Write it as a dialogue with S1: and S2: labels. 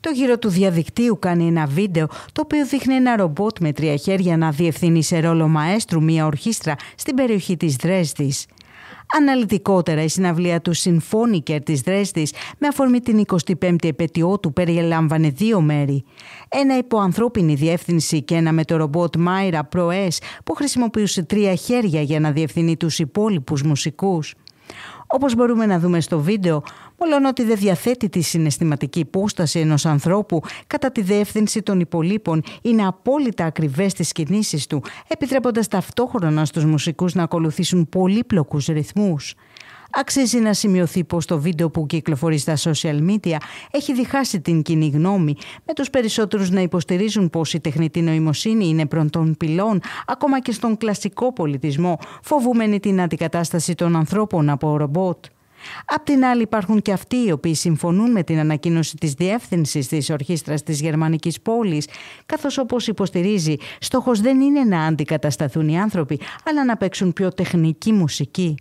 S1: Το γύρο του διαδικτύου κάνει ένα βίντεο το οποίο δείχνει ένα ρομπότ με τρία χέρια να διευθύνει σε ρόλο μαέστρου μια ορχήστρα στην περιοχή της Δρέσδης. Αναλυτικότερα, η συναυλία του Συμφώνικερ της Δρέστης με αφορμή την 25η επαιτειό του περιελάμβανε δύο μέρη. Ένα υποανθρώπινη διεύθυνση και ένα με το ρομπότ Μάιρα Προές που χρησιμοποιούσε τρία χέρια για να διευθυνεί τους υπόλοιπους μουσικούς. Όπως μπορούμε να δούμε στο βίντεο, μόλον ότι δεν διαθέτει τη συναισθηματική υπόσταση ενός ανθρώπου κατά τη διεύθυνση των υπολείπων, είναι απόλυτα ακριβές τις κινήσεις του, επιτρέποντας ταυτόχρονα στους μουσικούς να ακολουθήσουν πολύπλοκους ρυθμούς. Αξίζει να σημειωθεί πως το βίντεο που κυκλοφορεί στα social media έχει διχάσει την κοινή γνώμη, με τους περισσότερους να υποστηρίζουν πως η τεχνητή νοημοσύνη είναι των πυλών, ακόμα και στον κλασικό πολιτισμό, φοβούμενη την αντικατάσταση των ανθρώπων από ρομπότ. Απ' την άλλη υπάρχουν και αυτοί οι οποίοι συμφωνούν με την ανακοίνωση της διεύθυνσης της ορχήστρας της γερμανικής πόλης, καθώς όπως υποστηρίζει, στόχος δεν είναι να αντικατασταθούν οι άνθρωποι, αλλά να παίξουν πιο τεχνική μουσική.